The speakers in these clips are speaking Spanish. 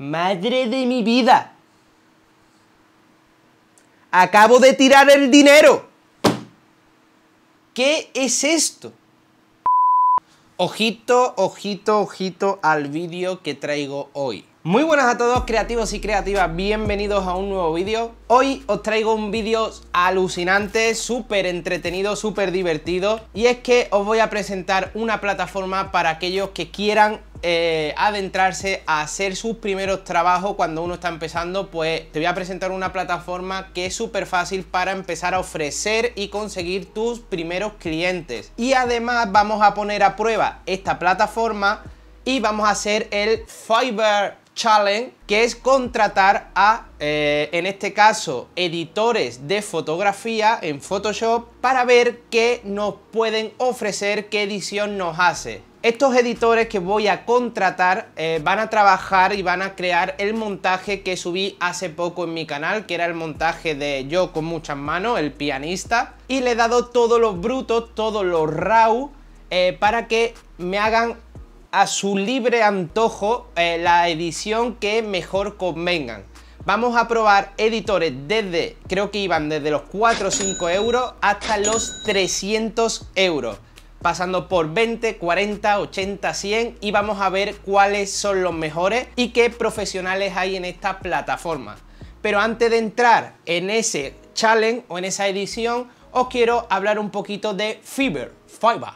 Madre de mi vida. Acabo de tirar el dinero. ¿Qué es esto? Ojito, ojito, ojito al vídeo que traigo hoy. Muy buenas a todos creativos y creativas, bienvenidos a un nuevo vídeo. Hoy os traigo un vídeo alucinante, súper entretenido, súper divertido y es que os voy a presentar una plataforma para aquellos que quieran eh, adentrarse a hacer sus primeros trabajos cuando uno está empezando, pues te voy a presentar una plataforma que es súper fácil para empezar a ofrecer y conseguir tus primeros clientes. Y además vamos a poner a prueba esta plataforma y vamos a hacer el Fiverr Challenge, que es contratar a, eh, en este caso, editores de fotografía en Photoshop para ver qué nos pueden ofrecer, qué edición nos hace. Estos editores que voy a contratar eh, van a trabajar y van a crear el montaje que subí hace poco en mi canal, que era el montaje de Yo con muchas manos, el pianista. Y le he dado todos los brutos, todos los raw, eh, para que me hagan a su libre antojo eh, la edición que mejor convengan. Vamos a probar editores desde, creo que iban desde los 4 o 5 euros hasta los 300 euros pasando por 20, 40, 80, 100 y vamos a ver cuáles son los mejores y qué profesionales hay en esta plataforma. Pero antes de entrar en ese challenge o en esa edición, os quiero hablar un poquito de Fiverr, Fiverr.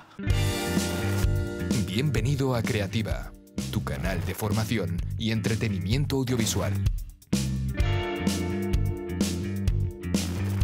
Bienvenido a Creativa, tu canal de formación y entretenimiento audiovisual.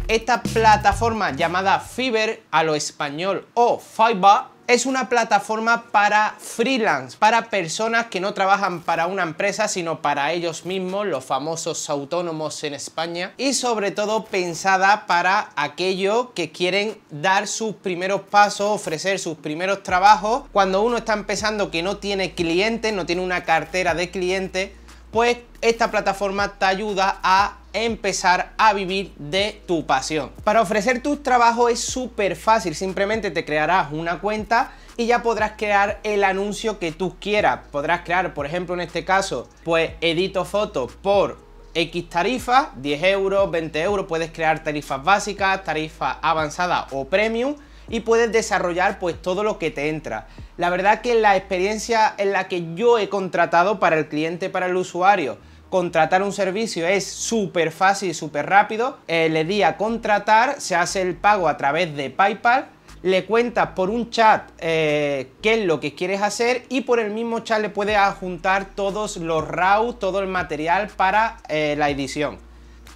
Esta plataforma llamada Fiverr a lo español o Fiverr es una plataforma para freelance, para personas que no trabajan para una empresa, sino para ellos mismos, los famosos autónomos en España, y sobre todo pensada para aquellos que quieren dar sus primeros pasos, ofrecer sus primeros trabajos. Cuando uno está empezando que no tiene clientes, no tiene una cartera de clientes, pues esta plataforma te ayuda a empezar a vivir de tu pasión. Para ofrecer tus trabajos es súper fácil, simplemente te crearás una cuenta y ya podrás crear el anuncio que tú quieras. Podrás crear, por ejemplo, en este caso, pues edito fotos por X tarifa 10 euros, 20 euros, puedes crear tarifas básicas, tarifas avanzadas o premium y puedes desarrollar pues todo lo que te entra. La verdad que la experiencia en la que yo he contratado para el cliente, para el usuario, contratar un servicio es súper fácil y súper rápido. Eh, le di a contratar, se hace el pago a través de PayPal, le cuentas por un chat eh, qué es lo que quieres hacer y por el mismo chat le puedes adjuntar todos los RAW, todo el material para eh, la edición.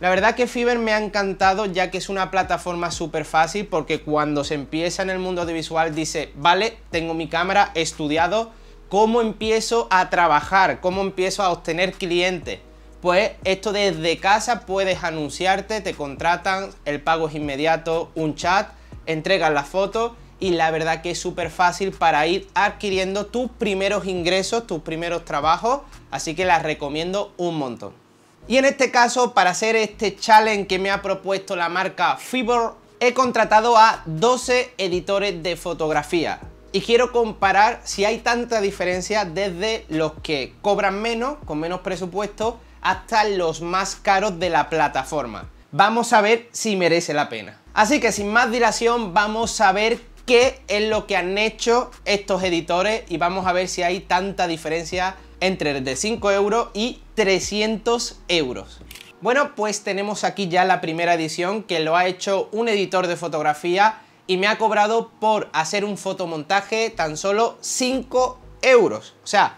La verdad que Fiverr me ha encantado ya que es una plataforma súper fácil porque cuando se empieza en el mundo audiovisual dice, vale, tengo mi cámara, estudiado, ¿Cómo empiezo a trabajar? ¿Cómo empiezo a obtener clientes? Pues esto desde casa puedes anunciarte, te contratan, el pago es inmediato, un chat, entregan la foto y la verdad que es súper fácil para ir adquiriendo tus primeros ingresos, tus primeros trabajos, así que las recomiendo un montón. Y en este caso, para hacer este challenge que me ha propuesto la marca Fibor, he contratado a 12 editores de fotografía y quiero comparar si hay tanta diferencia desde los que cobran menos, con menos presupuesto, hasta los más caros de la plataforma. Vamos a ver si merece la pena. Así que sin más dilación vamos a ver qué es lo que han hecho estos editores y vamos a ver si hay tanta diferencia entre el de 5 euros y 300 euros. Bueno, pues tenemos aquí ya la primera edición que lo ha hecho un editor de fotografía y me ha cobrado por hacer un fotomontaje tan solo 5 euros. O sea,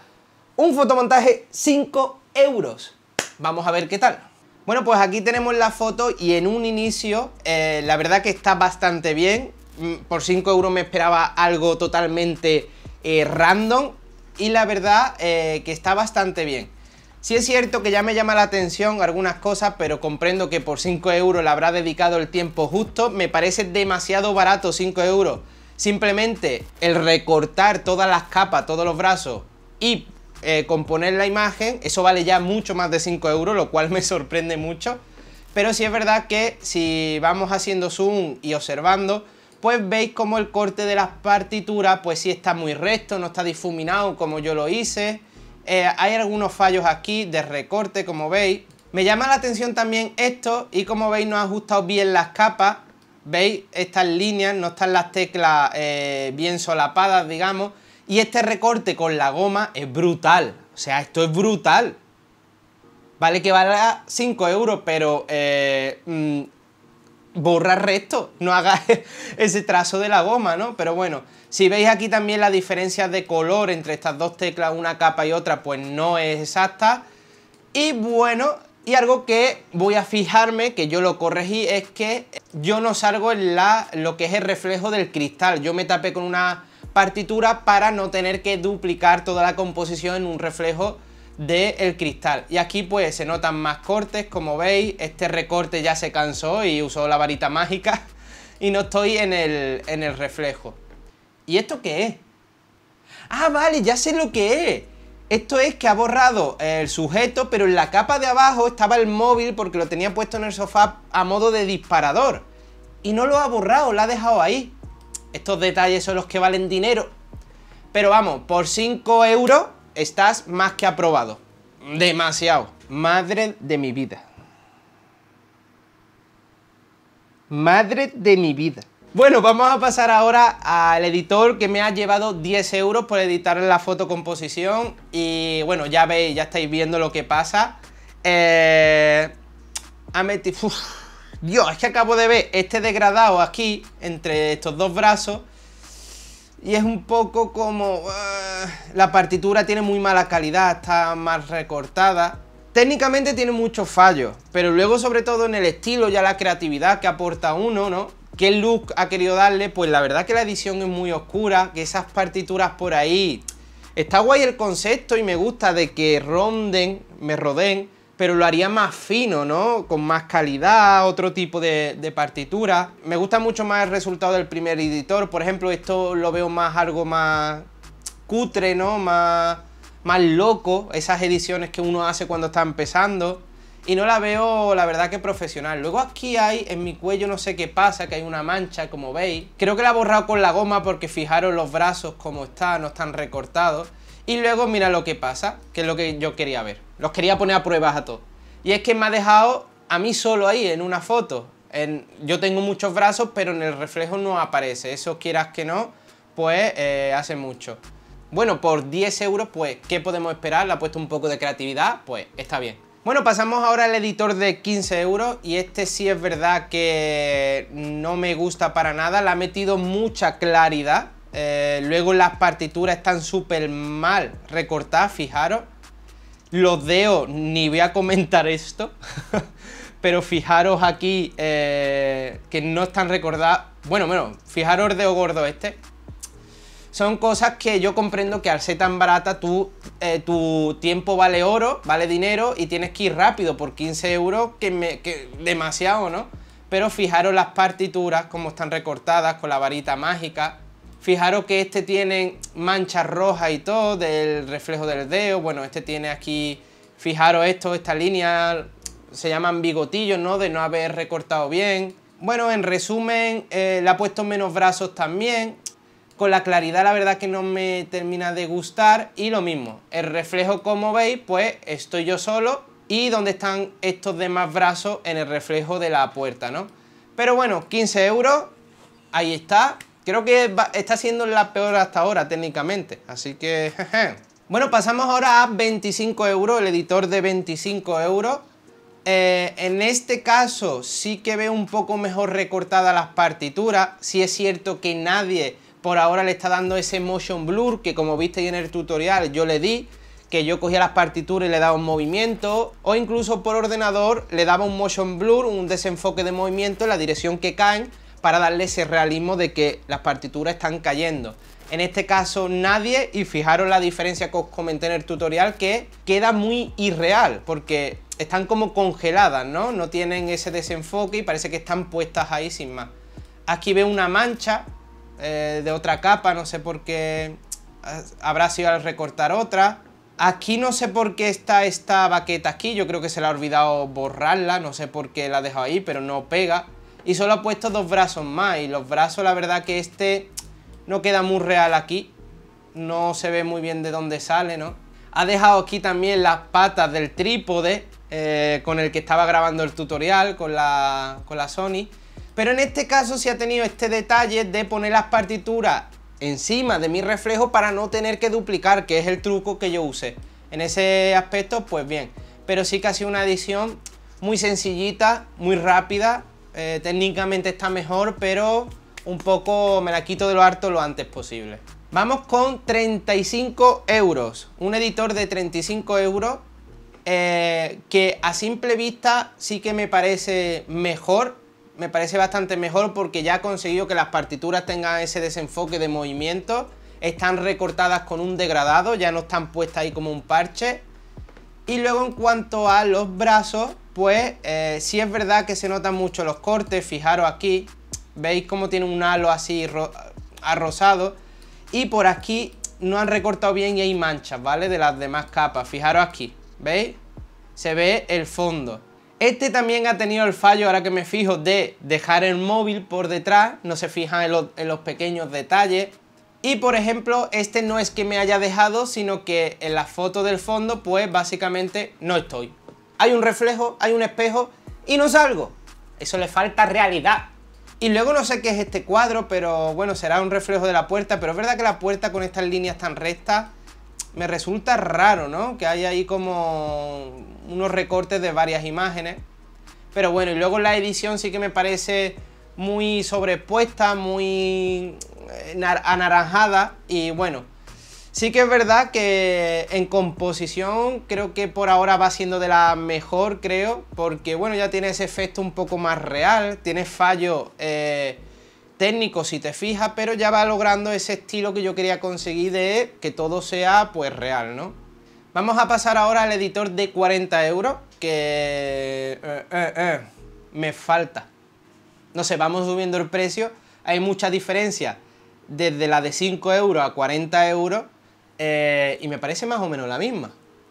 un fotomontaje 5 euros. Vamos a ver qué tal. Bueno, pues aquí tenemos la foto y en un inicio, eh, la verdad que está bastante bien. Mm, por 5 euros me esperaba algo totalmente eh, random y la verdad eh, que está bastante bien. Si es cierto que ya me llama la atención algunas cosas, pero comprendo que por 5 euros le habrá dedicado el tiempo justo. Me parece demasiado barato 5 euros. Simplemente el recortar todas las capas, todos los brazos y eh, componer la imagen, eso vale ya mucho más de 5 euros, lo cual me sorprende mucho. Pero sí es verdad que si vamos haciendo zoom y observando, pues veis como el corte de las partituras pues sí está muy recto, no está difuminado como yo lo hice. Eh, hay algunos fallos aquí de recorte, como veis. Me llama la atención también esto y como veis no ha ajustado bien las capas. ¿Veis? Estas líneas, no están las teclas eh, bien solapadas, digamos. Y este recorte con la goma es brutal. O sea, esto es brutal. Vale que valga 5 euros, pero eh, mm, borra resto, no haga ese trazo de la goma, ¿no? Pero bueno, si veis aquí también la diferencia de color entre estas dos teclas, una capa y otra, pues no es exacta. Y bueno, y algo que voy a fijarme, que yo lo corregí, es que yo no salgo en la, lo que es el reflejo del cristal. Yo me tapé con una partitura para no tener que duplicar toda la composición en un reflejo del cristal. Y aquí pues se notan más cortes, como veis, este recorte ya se cansó y usó la varita mágica y no estoy en el, en el reflejo. ¿Y esto qué es? Ah, vale, ya sé lo que es. Esto es que ha borrado el sujeto, pero en la capa de abajo estaba el móvil porque lo tenía puesto en el sofá a modo de disparador. Y no lo ha borrado, lo ha dejado ahí. Estos detalles son los que valen dinero. Pero vamos, por 5 euros estás más que aprobado. Demasiado. Madre de mi vida. Madre de mi vida. Bueno, vamos a pasar ahora al editor que me ha llevado 10 euros por editar la fotocomposición y bueno, ya veis, ya estáis viendo lo que pasa. Eh, Dios, es que acabo de ver este degradado aquí entre estos dos brazos y es un poco como... Eh, la partitura tiene muy mala calidad, está más recortada. Técnicamente tiene muchos fallos, pero luego sobre todo en el estilo y a la creatividad que aporta uno, ¿no? qué look ha querido darle, pues la verdad que la edición es muy oscura, que esas partituras por ahí... Está guay el concepto y me gusta de que ronden, me rodeen, pero lo haría más fino, ¿no? Con más calidad, otro tipo de, partitura. Me gusta mucho más el resultado del primer editor, por ejemplo, esto lo veo más algo más cutre, ¿no? Más, más loco, esas ediciones que uno hace cuando está empezando y no la veo la verdad que profesional. Luego aquí hay, en mi cuello no sé qué pasa, que hay una mancha como veis. Creo que la he borrado con la goma porque fijaros los brazos como están, no están recortados. Y luego mira lo que pasa, que es lo que yo quería ver. Los quería poner a pruebas a todos. Y es que me ha dejado a mí solo ahí en una foto. yo tengo muchos brazos pero en el reflejo no aparece. Eso quieras que no, pues eh, hace mucho. Bueno, por 10 euros, pues, ¿qué podemos esperar? Le ha puesto un poco de creatividad, pues está bien. Bueno, pasamos ahora al editor de 15 euros y este sí es verdad que no me gusta para nada, La ha metido mucha claridad. Eh, luego las partituras están súper mal recortadas, fijaros. Los deo, ni voy a comentar esto, pero fijaros aquí eh, que no están recordadas. Bueno, bueno, fijaros de dedo gordo este, son cosas que yo comprendo que al ser tan barata tú, eh, tu tiempo vale oro, vale dinero y tienes que ir rápido por 15 euros, que, me, que demasiado, ¿no? Pero fijaros las partituras, como están recortadas con la varita mágica. Fijaros que este tiene manchas rojas y todo del reflejo del dedo. Bueno, este tiene aquí, fijaros esto, esta línea, se llaman bigotillos, ¿no? De no haber recortado bien. Bueno, en resumen, eh, le ha puesto menos brazos también con la claridad la verdad que no me termina de gustar y lo mismo, el reflejo como veis pues estoy yo solo y donde están estos demás brazos en el reflejo de la puerta, ¿no? Pero bueno, 15 euros, ahí está, creo que está siendo la peor hasta ahora técnicamente, así que... Bueno, pasamos ahora a 25 euros, el editor de 25 euros. Eh, en este caso sí que veo un poco mejor recortadas las partituras, Si es cierto que nadie por ahora le está dando ese motion blur que como visteis en el tutorial yo le di, que yo cogía las partituras y le daba un movimiento, o incluso por ordenador le daba un motion blur, un desenfoque de movimiento en la dirección que caen para darle ese realismo de que las partituras están cayendo. En este caso nadie, y fijaros la diferencia que os comenté en el tutorial, que queda muy irreal, porque están como congeladas, ¿no? No tienen ese desenfoque y parece que están puestas ahí sin más. Aquí veo una mancha eh, de otra capa, no sé por qué ah, habrá sido al recortar otra. Aquí no sé por qué está esta baqueta aquí, yo creo que se la ha olvidado borrarla, no sé por qué la ha dejado ahí, pero no pega. Y solo ha puesto dos brazos más, y los brazos la verdad que este no queda muy real aquí. No se ve muy bien de dónde sale, ¿no? Ha dejado aquí también las patas del trípode eh, con el que estaba grabando el tutorial con la, con la Sony. Pero en este caso sí ha tenido este detalle de poner las partituras encima de mi reflejo para no tener que duplicar, que es el truco que yo usé. En ese aspecto, pues bien. Pero sí que ha sido una edición muy sencillita, muy rápida. Eh, técnicamente está mejor, pero un poco me la quito de lo harto lo antes posible. Vamos con 35 euros. Un editor de 35 euros eh, que a simple vista sí que me parece mejor me parece bastante mejor porque ya ha conseguido que las partituras tengan ese desenfoque de movimiento, están recortadas con un degradado, ya no están puestas ahí como un parche. Y luego en cuanto a los brazos, pues eh, sí es verdad que se notan mucho los cortes, fijaros aquí, veis cómo tiene un halo así arrosado y por aquí no han recortado bien y hay manchas, ¿vale? De las demás capas, fijaros aquí, ¿veis? Se ve el fondo. Este también ha tenido el fallo, ahora que me fijo, de dejar el móvil por detrás, no se fijan en, los pequeños detalles. Y por ejemplo, este no es que me haya dejado, sino que en la foto del fondo, pues básicamente no estoy. Hay un reflejo, hay un espejo y no salgo. Eso le falta realidad. Y luego no sé qué es este cuadro, pero bueno, será un reflejo de la puerta. Pero es verdad que la puerta con estas líneas tan rectas me resulta raro, ¿no? Que hay ahí como unos recortes de varias imágenes. Pero bueno, y luego la edición sí que me parece muy sobrepuesta, muy eh, anaranjada y bueno. Sí que es verdad que en composición creo que por ahora va siendo de la mejor, creo, porque bueno, ya tiene ese efecto un poco más real, tiene fallos eh, técnicos si te fijas, pero ya va logrando ese estilo que yo quería conseguir de que todo sea pues real, ¿no? Vamos a pasar ahora al editor de 40 euros, que eh, eh, eh, me falta. No sé, vamos subiendo el precio. Hay mucha diferencia desde la de 5 euros a 40 euros y me parece más o menos la misma.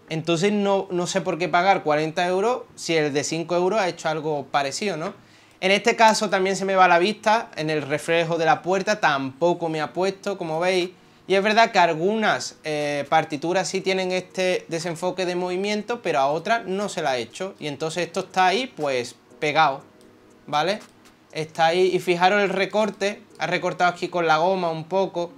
Entonces no, no, sé por qué pagar 40 euros si el de 5 euros ha hecho algo parecido, ¿no? En este caso también se me va la vista en el reflejo de la puerta, tampoco me ha puesto, como veis. Y es verdad que algunas eh, partituras sí tienen este desenfoque de movimiento, pero a otras no se la ha hecho. Y entonces esto está ahí, pues, pegado, ¿vale? Está ahí, y fijaros el recorte, ha recortado aquí con la goma un poco.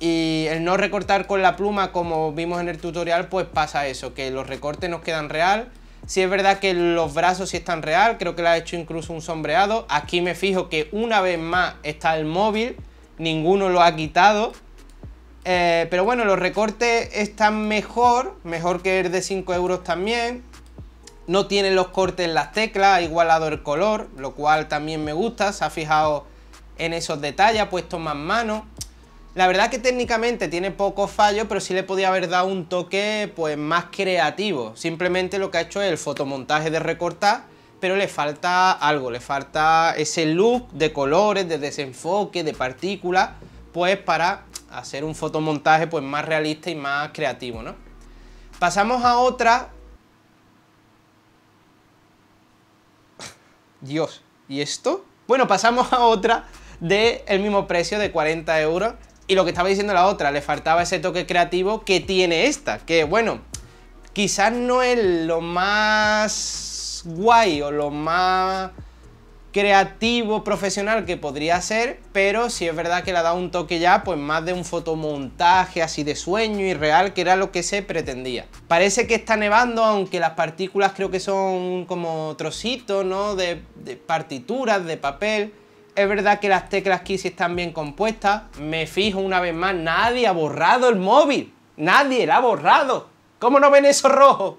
Y el no recortar con la pluma, como vimos en el tutorial, pues pasa eso, que los recortes nos quedan real. Sí es verdad que los brazos sí están real, creo que le ha hecho incluso un sombreado. Aquí me fijo que una vez más está el móvil, ninguno lo ha quitado. Eh, pero bueno, los recortes están mejor, mejor que el de 5 euros también. No tiene los cortes en las teclas, ha igualado el color, lo cual también me gusta. Se ha fijado en esos detalles, ha puesto más mano. La verdad que técnicamente tiene pocos fallos, pero sí le podía haber dado un toque pues más creativo. Simplemente lo que ha hecho es el fotomontaje de recortar, pero le falta algo, le falta ese look de colores, de desenfoque, de partículas, pues para hacer un fotomontaje pues más realista y más creativo, ¿no? Pasamos a otra. Dios, ¿y esto? Bueno, pasamos a otra del el mismo precio de 40 euros. Y lo que estaba diciendo la otra, le faltaba ese toque creativo que tiene esta. Que bueno, quizás no es lo más guay o lo más creativo profesional que podría ser, pero si es verdad que le ha dado un toque ya, pues más de un fotomontaje así de sueño y real, que era lo que se pretendía. Parece que está nevando, aunque las partículas creo que son como trocitos, ¿no? De, partituras, de papel. Es verdad que las teclas aquí si están bien compuestas. Me fijo una vez más, nadie ha borrado el móvil. Nadie la ha borrado. ¿Cómo no ven eso rojo?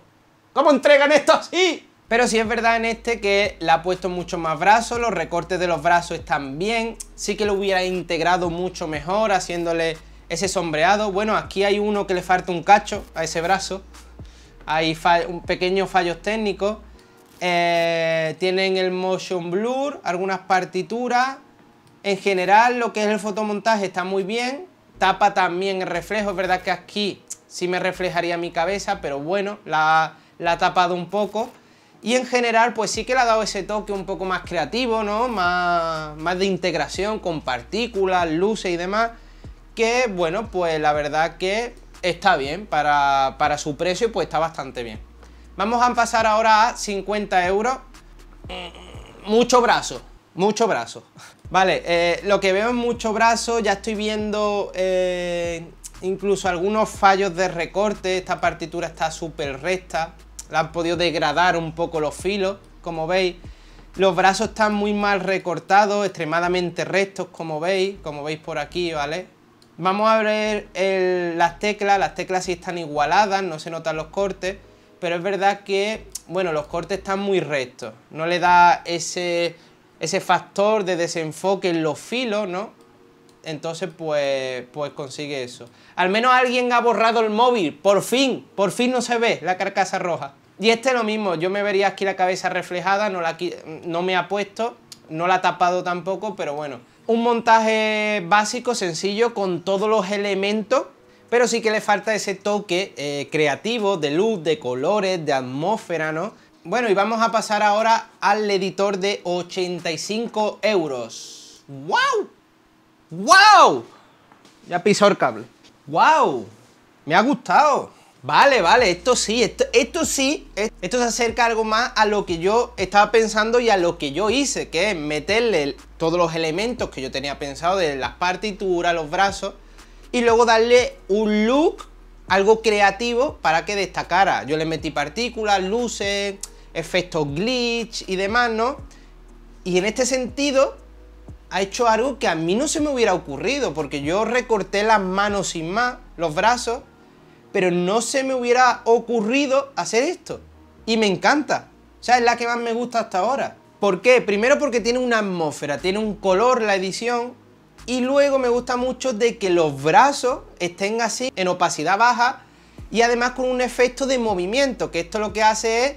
¿Cómo entregan esto así? Pero sí es verdad en este que le ha puesto mucho más brazos, los recortes de los brazos están bien, sí que lo hubiera integrado mucho mejor haciéndole ese sombreado. Bueno, aquí hay uno que le falta un cacho a ese brazo, hay un pequeños fallos técnicos. Eh, tienen el motion blur, algunas partituras. En general lo que es el fotomontaje está muy bien. Tapa también el reflejo, es verdad que aquí sí me reflejaría mi cabeza, pero bueno, la, la ha tapado un poco. Y en general, pues sí que le ha dado ese toque un poco más creativo, ¿no? Más, más de integración con partículas, luces y demás. Que bueno, pues la verdad que está bien para, su precio, pues está bastante bien. Vamos a pasar ahora a 50 euros. Mucho brazo, mucho brazo. Vale, eh, lo que veo es mucho brazo, ya estoy viendo eh, incluso algunos fallos de recorte, esta partitura está súper recta han podido degradar un poco los filos, como veis. Los brazos están muy mal recortados, extremadamente rectos, como veis, como veis por aquí, ¿vale? Vamos a ver las teclas, las teclas sí están igualadas, no se notan los cortes, pero es verdad que, bueno, los cortes están muy rectos, no le da ese, ese factor de desenfoque en los filos, ¿no? Entonces, pues, pues consigue eso. Al menos alguien ha borrado el móvil, por fin, por fin no se ve la carcasa roja. Y este lo mismo, yo me vería aquí la cabeza reflejada, no, la, no me ha puesto, no la ha tapado tampoco, pero bueno. Un montaje básico, sencillo, con todos los elementos, pero sí que le falta ese toque eh, creativo de luz, de colores, de atmósfera, ¿no? Bueno, y vamos a pasar ahora al editor de 85 euros. ¡Wow! ¡Wow! Ya pisó el cable. ¡Wow! Me ha gustado. Vale, vale, esto sí, esto, sí, esto se acerca algo más a lo que yo estaba pensando y a lo que yo hice, que es meterle todos los elementos que yo tenía pensado de las partituras, los brazos, y luego darle un look, algo creativo para que destacara. Yo le metí partículas, luces, efectos glitch y demás, ¿no? Y en este sentido ha hecho algo que a mí no se me hubiera ocurrido, porque yo recorté las manos sin más, los brazos, pero no se me hubiera ocurrido hacer esto. Y me encanta. O sea, es la que más me gusta hasta ahora. ¿Por qué? Primero porque tiene una atmósfera, tiene un color la edición. Y luego me gusta mucho de que los brazos estén así, en opacidad baja. Y además con un efecto de movimiento, que esto lo que hace es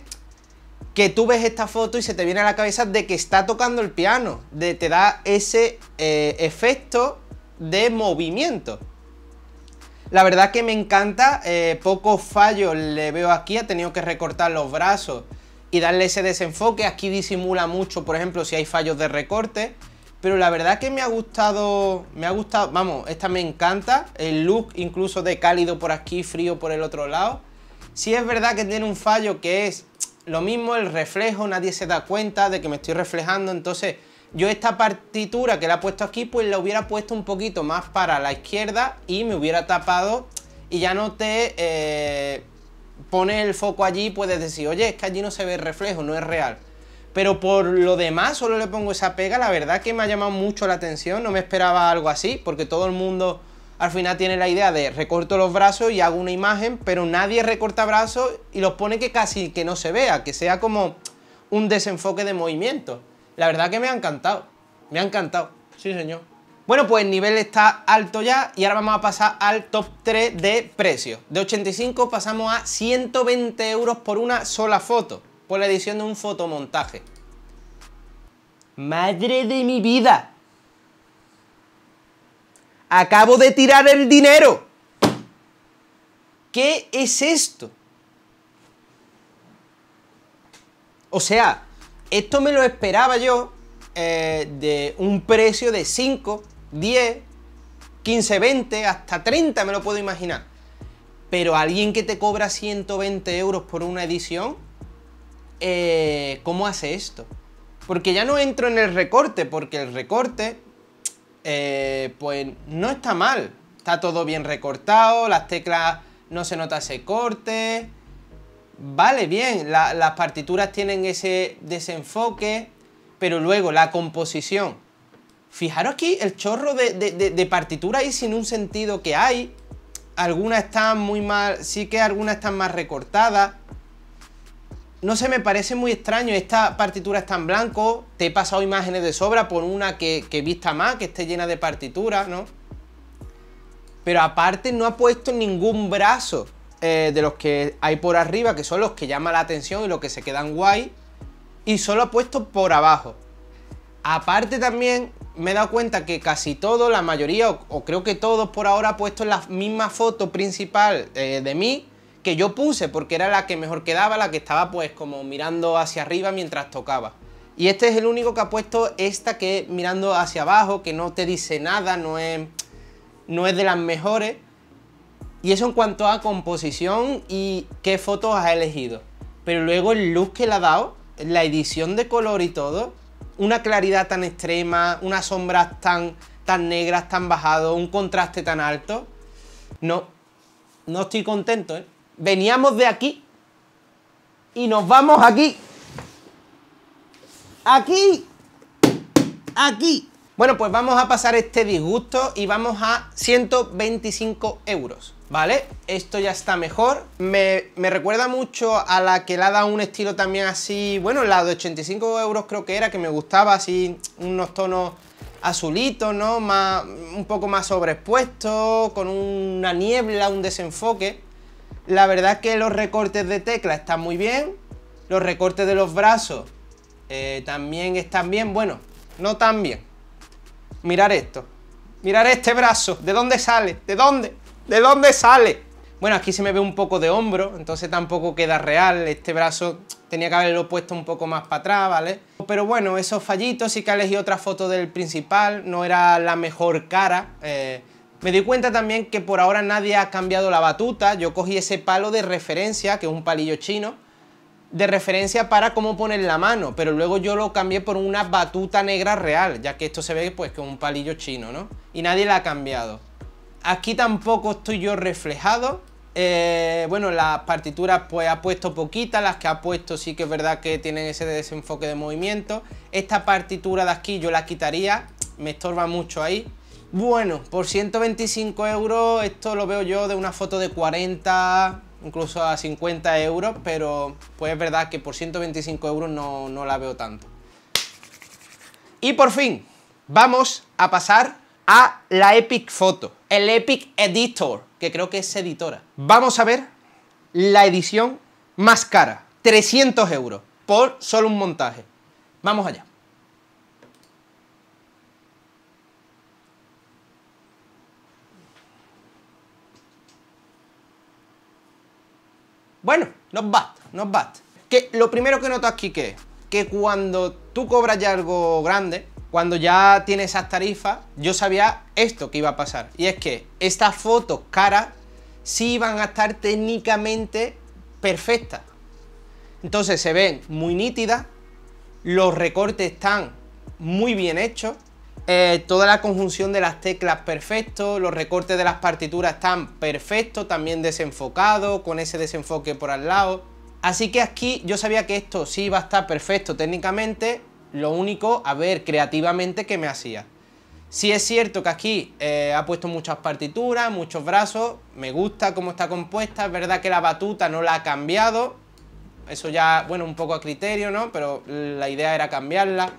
que tú ves esta foto y se te viene a la cabeza de que está tocando el piano. De, te da ese eh, efecto de movimiento. La verdad que me encanta, eh, pocos fallos le veo aquí, ha tenido que recortar los brazos y darle ese desenfoque, aquí disimula mucho, por ejemplo, si hay fallos de recorte, pero la verdad que me ha gustado, me ha gustado, vamos, esta me encanta, el look incluso de cálido por aquí, frío por el otro lado. Si es verdad que tiene un fallo que es lo mismo el reflejo, nadie se da cuenta de que me estoy reflejando, entonces yo esta partitura que la he puesto aquí, pues la hubiera puesto un poquito más para la izquierda y me hubiera tapado y ya no te eh, el foco allí y puedes decir, oye, es que allí no se ve el reflejo, no es real. Pero por lo demás, solo le pongo esa pega, la verdad que me ha llamado mucho la atención, no me esperaba algo así, porque todo el mundo al final tiene la idea de recorto los brazos y hago una imagen, pero nadie recorta brazos y los pone que casi que no se vea, que sea como un desenfoque de movimiento. La verdad que me ha encantado. Me ha encantado. Sí, señor. Bueno, pues el nivel está alto ya y ahora vamos a pasar al top 3 de precios. De 85 pasamos a 120 euros por una sola foto, por la edición de un fotomontaje. ¡Madre de mi vida! ¡Acabo de tirar el dinero! ¿Qué es esto? O sea, esto me lo esperaba yo eh, de un precio de 5, 10, 15, 20, hasta 30 me lo puedo imaginar. Pero alguien que te cobra 120 euros por una edición, eh, ¿cómo hace esto? Porque ya no entro en el recorte, porque el recorte, eh, pues no está mal. Está todo bien recortado, las teclas no se nota ese corte vale, bien, las partituras tienen ese desenfoque, pero luego la composición. Fijaros aquí el chorro de, de, de, y sin un sentido que hay. Algunas están muy mal, sí que algunas están más recortadas. No sé, me parece muy extraño. Esta partitura está en blanco. Te he pasado imágenes de sobra por una que, que vista más, que esté llena de partituras, ¿no? Pero aparte no ha puesto ningún brazo. Eh, de los que hay por arriba, que son los que llaman la atención y los que se quedan guay, y solo ha puesto por abajo. Aparte también me he dado cuenta que casi todos, la mayoría, o, creo que todos por ahora, ha puesto la misma foto principal eh, de mí que yo puse, porque era la que mejor quedaba, la que estaba pues como mirando hacia arriba mientras tocaba. Y este es el único que ha puesto esta que mirando hacia abajo, que no te dice nada, no es, no es de las mejores. Y eso en cuanto a composición y qué fotos has elegido. Pero luego el look que le ha dado, la edición de color y todo, una claridad tan extrema, unas sombras tan, tan negras, tan bajado, un contraste tan alto. No, no estoy contento, ¿eh? Veníamos de aquí y nos vamos aquí. Aquí. Aquí. Bueno, pues vamos a pasar este disgusto y vamos a 125 euros. ¿vale? Esto ya está mejor. Me, recuerda mucho a la que le ha dado un estilo también así, bueno, la de 85 euros creo que era, que me gustaba así, unos tonos azulitos, ¿no? Más, un poco más sobreexpuesto, con una niebla, un desenfoque. La verdad es que los recortes de tecla están muy bien, los recortes de los brazos eh, también están bien, bueno, no tan bien. Mirar esto, mirar este brazo, ¿de dónde sale? ¿De dónde? ¿De dónde sale? Bueno, aquí se me ve un poco de hombro, entonces tampoco queda real. Este brazo tenía que haberlo puesto un poco más para atrás, ¿vale? Pero bueno, esos fallitos, sí que elegí otra foto del principal, no era la mejor cara. Eh, me di cuenta también que por ahora nadie ha cambiado la batuta. Yo cogí ese palo de referencia, que es un palillo chino, de referencia para cómo poner la mano, pero luego yo lo cambié por una batuta negra real, ya que esto se ve pues que es un palillo chino, ¿no? Y nadie la ha cambiado. Aquí tampoco estoy yo reflejado. Eh, bueno, las partituras pues ha puesto poquitas, las que ha puesto sí que es verdad que tienen ese desenfoque de movimiento. Esta partitura de aquí yo la quitaría, me estorba mucho ahí. Bueno, por 125 euros esto lo veo yo de una foto de 40, incluso a 50 euros, pero pues es verdad que por 125 euros no, no la veo tanto. Y por fin, vamos a pasar a la Epic Photo, el Epic Editor, que creo que es editora. Vamos a ver la edición más cara, 300 euros, por solo un montaje. Vamos allá. Bueno, no bad, no bad. Que lo primero que noto aquí que es que cuando tú cobras ya algo grande, cuando ya tiene esas tarifas, yo sabía esto que iba a pasar. Y es que estas fotos caras sí iban a estar técnicamente perfectas. Entonces se ven muy nítidas, los recortes están muy bien hechos, eh, toda la conjunción de las teclas perfecto, los recortes de las partituras están perfectos, también desenfocados, con ese desenfoque por al lado. Así que aquí yo sabía que esto sí iba a estar perfecto técnicamente, lo único, a ver creativamente que me hacía. Si es cierto que aquí eh, ha puesto muchas partituras, muchos brazos, me gusta cómo está compuesta, es verdad que la batuta no la ha cambiado, eso ya, bueno, un poco a criterio, ¿no? Pero la idea era cambiarla.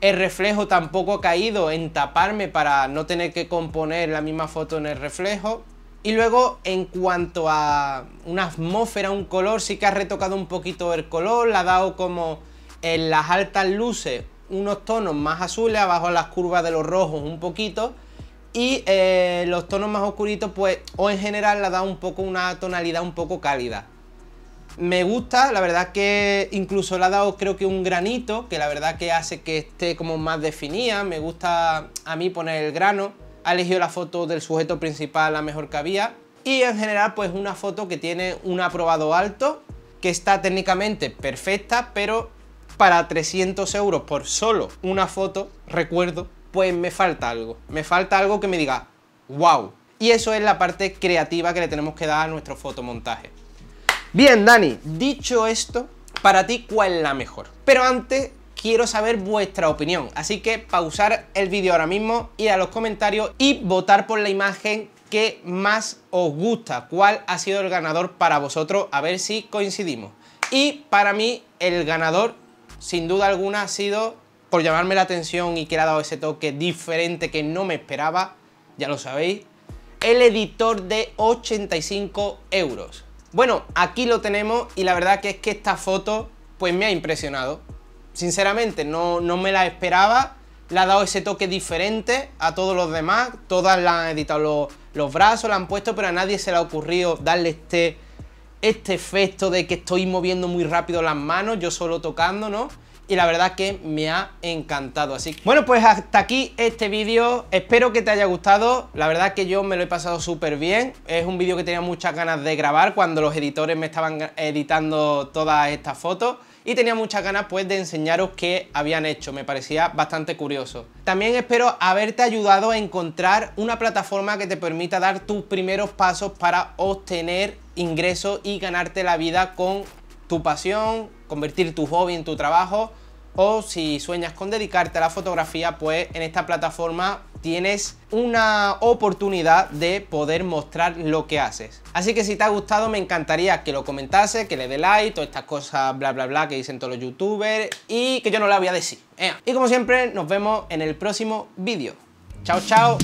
El reflejo tampoco ha caído en taparme para no tener que componer la misma foto en el reflejo. Y luego, en cuanto a una atmósfera, un color, sí que ha retocado un poquito el color, la ha dado como en las altas luces unos tonos más azules, abajo las curvas de los rojos un poquito y eh, los tonos más oscuritos pues o en general la da un poco una tonalidad un poco cálida. Me gusta, la verdad que incluso le ha dado creo que un granito, que la verdad que hace que esté como más definida, me gusta a mí poner el grano, ha elegido la foto del sujeto principal la mejor que había y en general pues una foto que tiene un aprobado alto, que está técnicamente perfecta, pero para 300 euros por solo una foto, recuerdo, pues me falta algo. Me falta algo que me diga, wow. Y eso es la parte creativa que le tenemos que dar a nuestro fotomontaje. Bien, Dani, dicho esto, para ti, ¿cuál es la mejor? Pero antes, quiero saber vuestra opinión. Así que pausar el vídeo ahora mismo, ir a los comentarios y votar por la imagen que más os gusta. ¿Cuál ha sido el ganador para vosotros? A ver si coincidimos. Y para mí, el ganador sin duda alguna ha sido por llamarme la atención y que le ha dado ese toque diferente que no me esperaba, ya lo sabéis, el editor de 85 euros. Bueno, aquí lo tenemos y la verdad que es que esta foto pues me ha impresionado. Sinceramente, no, me la esperaba, le ha dado ese toque diferente a todos los demás, todas la han editado los, los brazos, la han puesto, pero a nadie se le ha ocurrido darle este este efecto de que estoy moviendo muy rápido las manos, yo solo tocando, ¿no? y la verdad que me ha encantado. Así que, bueno, pues hasta aquí este vídeo. Espero que te haya gustado. La verdad que yo me lo he pasado súper bien. Es un vídeo que tenía muchas ganas de grabar cuando los editores me estaban editando todas estas fotos. Y tenía muchas ganas pues de enseñaros qué habían hecho, me parecía bastante curioso. También espero haberte ayudado a encontrar una plataforma que te permita dar tus primeros pasos para obtener ingreso y ganarte la vida con tu pasión, convertir tu hobby en tu trabajo o si sueñas con dedicarte a la fotografía, pues en esta plataforma tienes una oportunidad de poder mostrar lo que haces. Así que si te ha gustado me encantaría que lo comentase, que le dé like, todas estas cosas bla bla bla que dicen todos los youtubers y que yo no la voy a decir. ¿eh? Y como siempre nos vemos en el próximo vídeo. Chao, chao.